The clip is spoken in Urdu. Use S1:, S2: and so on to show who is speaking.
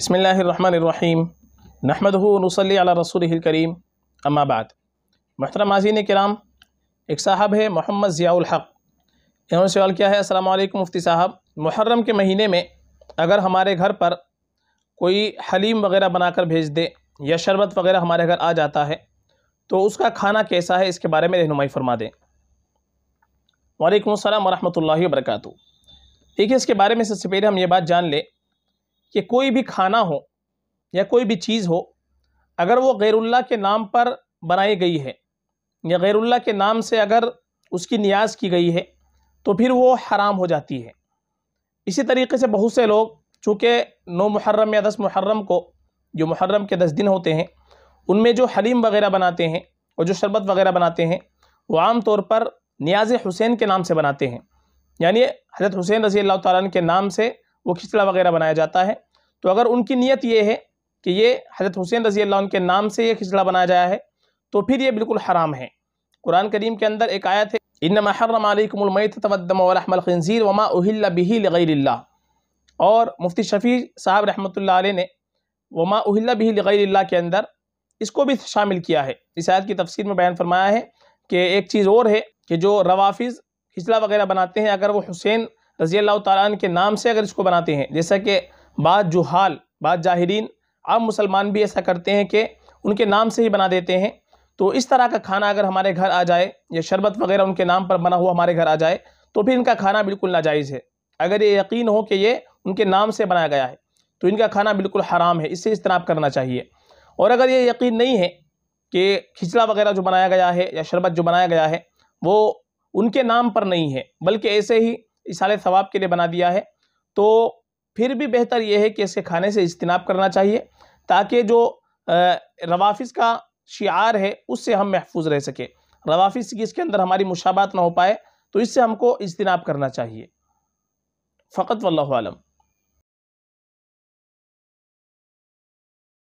S1: بسم اللہ الرحمن الرحیم نحمد نصلی علی رسول کریم اما بعد محترم عزین کرام ایک صاحب ہے محمد ضیاء الحق انہوں نے سوال کیا ہے السلام علیکم مفتی صاحب محرم کے مہینے میں اگر ہمارے گھر پر کوئی حلیم وغیرہ بنا کر بھیج دے یا شربت وغیرہ ہمارے گھر آ جاتا ہے تو اس کا کھانا کیسا ہے اس کے بارے میں رہنمائی فرما دیں وعلیکم السلام ورحمۃ اللہ وبرکاتہ دیکھیے اس کے بارے میں سب سے پہلے ہم یہ بات جان لیں کہ کوئی بھی کھانا ہو یا کوئی بھی چیز ہو اگر وہ غیر اللہ کے نام پر بنائی گئی ہے یا غیر اللہ کے نام سے اگر اس کی نیاز کی گئی ہے تو پھر وہ حرام ہو جاتی ہے اسی طریقے سے بہت سے لوگ چونکہ نو محرم یا دس محرم کو جو محرم کے دس دن ہوتے ہیں ان میں جو حلیم وغیرہ بناتے ہیں اور جو شربت وغیرہ بناتے ہیں وہ عام طور پر نیاز حسین کے نام سے بناتے ہیں یعنی حضرت حسین رضی اللہ تعالیٰ کے نام سے وہ کھچڑا وغیرہ بنایا جاتا ہے تو اگر ان کی نیت یہ ہے کہ یہ حضرت حسین رضی اللہ عنہ کے نام سے یہ کھچڑا بنایا جایا ہے تو پھر یہ بالکل حرام ہے قرآن کریم کے اندر ایک آیت ہے انما حرم علیکم الکم المعیتم الرحم الخنزیر وما اہل لغیر اللہ اور مفتی شفیع صاحب رحمۃ اللہ علیہ نے وما اہل لغیر اللہ کے اندر اس کو بھی شامل کیا ہے اس آیت کی تفسیر میں بیان فرمایا ہے کہ ایک چیز اور ہے کہ جو روافظ کھچڑا وغیرہ بناتے ہیں اگر وہ حسین رضی اللہ تعالیٰ عنہ کے نام سے اگر اس کو بناتے ہیں جیسا کہ بعض جہال بعض جاہرین عام مسلمان بھی ایسا کرتے ہیں کہ ان کے نام سے ہی بنا دیتے ہیں تو اس طرح کا کھانا اگر ہمارے گھر آ جائے یا شربت وغیرہ ان کے نام پر بنا ہوا ہمارے گھر آ جائے تو پھر ان کا کھانا بالکل ناجائز ہے اگر یہ یقین ہو کہ یہ ان کے نام سے بنایا گیا ہے تو ان کا کھانا بالکل حرام ہے اس سے اجتناب کرنا چاہیے اور اگر یہ یقین نہیں ہے کہ کھچڑا وغیرہ جو بنایا گیا ہے یا شربت جو بنایا گیا ہے وہ ان کے نام پر نہیں ہے بلکہ ایسے ہی اثارِ ثواب کے لیے بنا دیا ہے تو پھر بھی بہتر یہ ہے کہ اس کے کھانے سے اجتناب کرنا چاہیے تاکہ جو روافظ کا شعار ہے اس سے ہم محفوظ رہ سکیں روافظ کی اس کے اندر ہماری مشابات نہ ہو پائے تو اس سے ہم کو اجتناب کرنا چاہیے فقط واللہ عالم